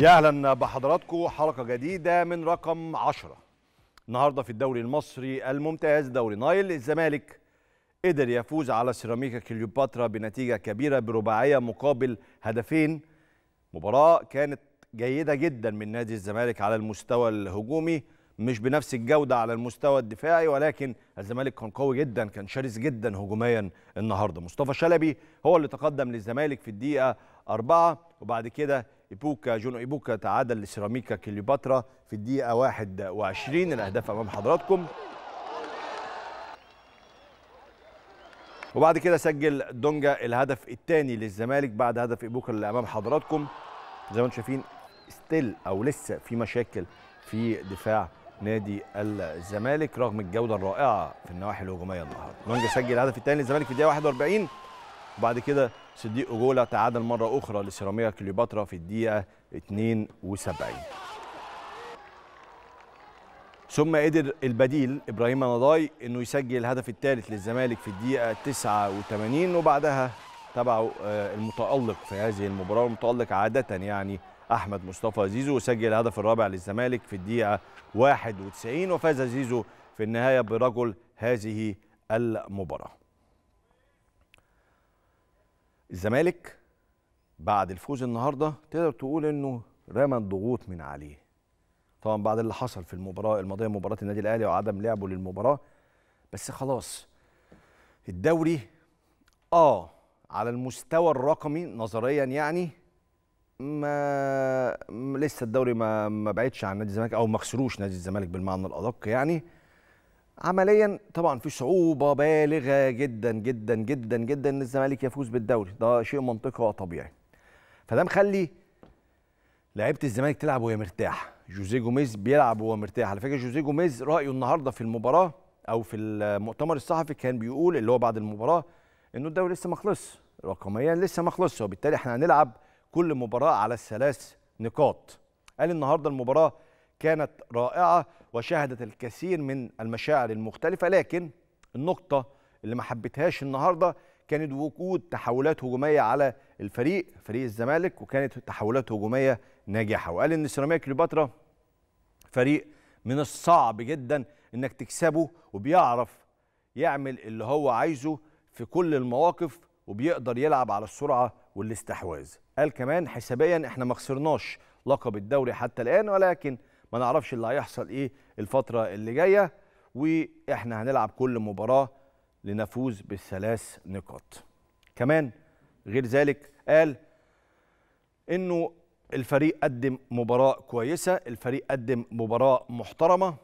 يا اهلا بحضراتكم حلقه جديده من رقم 10 النهارده في الدوري المصري الممتاز دوري نايل الزمالك قدر يفوز على سيراميكا كليوباترا بنتيجه كبيره برباعيه مقابل هدفين مباراه كانت جيده جدا من نادي الزمالك على المستوى الهجومي مش بنفس الجوده على المستوى الدفاعي ولكن الزمالك كان قوي جدا كان شرس جدا هجوميا النهارده مصطفى شلبي هو اللي تقدم للزمالك في الدقيقه أربعة وبعد كده إيبوكا جونو إيبوكا تعادل لسيراميكا كليوباترا في الدقيقة 21 الأهداف أمام حضراتكم وبعد كده سجل دونجا الهدف الثاني للزمالك بعد هدف إيبوكا اللي أمام حضراتكم زي ما انتم شايفين ستيل أو لسه في مشاكل في دفاع نادي الزمالك رغم الجوده الرائعه في النواحي الهجوميه النهارده لونج سجل الهدف الثاني للزمالك في الدقيقه 41 وبعد كده صديق اوجولا تعادل مره اخرى لسيراميكا كليوباترا في الدقيقه 72 ثم قدر البديل ابراهيم نضاي انه يسجل الهدف الثالث للزمالك في الدقيقه 89 وبعدها تبعه آه، المتالق في هذه المباراه والمتالق عاده يعني احمد مصطفى زيزو سجل الهدف الرابع للزمالك في الدقيقه 91 وفاز زيزو في النهايه برجل هذه المباراه الزمالك بعد الفوز النهارده تقدر تقول انه رمى الضغوط من عليه طبعا بعد اللي حصل في المباراه الماضيه مباراه النادي الاهلي وعدم لعبه للمباراه بس خلاص الدوري اه على المستوى الرقمي نظريا يعني ما لسه الدوري ما ما بعدش عن نادي الزمالك او ما خسروش نادي الزمالك بالمعنى الادق يعني عمليا طبعا في صعوبه بالغه جدا جدا جدا جدا ان الزمالك يفوز بالدوري ده شيء منطقي وطبيعي فده مخلي لعيبه الزمالك تلعب وهي مرتاحه جوزيه جوميز بيلعب وهو مرتاح على فكره جوزيه جوميز رايه النهارده في المباراه او في المؤتمر الصحفي كان بيقول اللي هو بعد المباراه انه الدوري لسه ما خلصش رقميا لسه ما خلصش وبالتالي احنا هنلعب كل مباراة على الثلاث نقاط قال النهاردة المباراة كانت رائعة وشهدت الكثير من المشاعر المختلفة لكن النقطة اللي ما حبيتهاش النهاردة كانت وجود تحولات هجومية على الفريق فريق الزمالك وكانت تحولات هجومية ناجحة وقال إن سيراميكا كليوباترا فريق من الصعب جدا إنك تكسبه وبيعرف يعمل اللي هو عايزه في كل المواقف وبيقدر يلعب على السرعة والاستحواذ قال كمان حسابيا احنا ما خسرناش لقب الدوري حتى الان ولكن ما نعرفش اللي هيحصل ايه الفتره اللي جايه واحنا هنلعب كل مباراه لنفوز بالثلاث نقاط كمان غير ذلك قال انه الفريق قدم مباراه كويسه الفريق قدم مباراه محترمه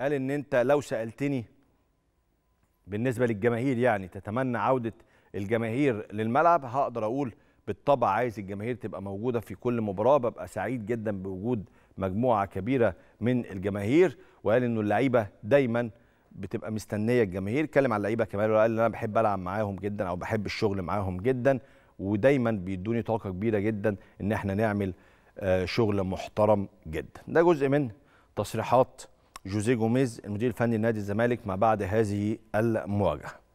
قال ان انت لو سالتني بالنسبه للجماهير يعني تتمنى عوده الجماهير للملعب هقدر اقول بالطبع عايز الجماهير تبقى موجودة في كل مباراة ببقى سعيد جدا بوجود مجموعة كبيرة من الجماهير وقال إنه اللعيبة دايما بتبقى مستنية الجماهير اتكلم على اللعيبة كمان وقال أنا بحب ألعب معاهم جدا أو بحب الشغل معاهم جدا ودايما بيدوني طاقة كبيرة جدا إن احنا نعمل آه، شغل محترم جدا ده جزء من تصريحات جوزيه جوميز المدير الفني لنادي الزمالك ما بعد هذه المواجهه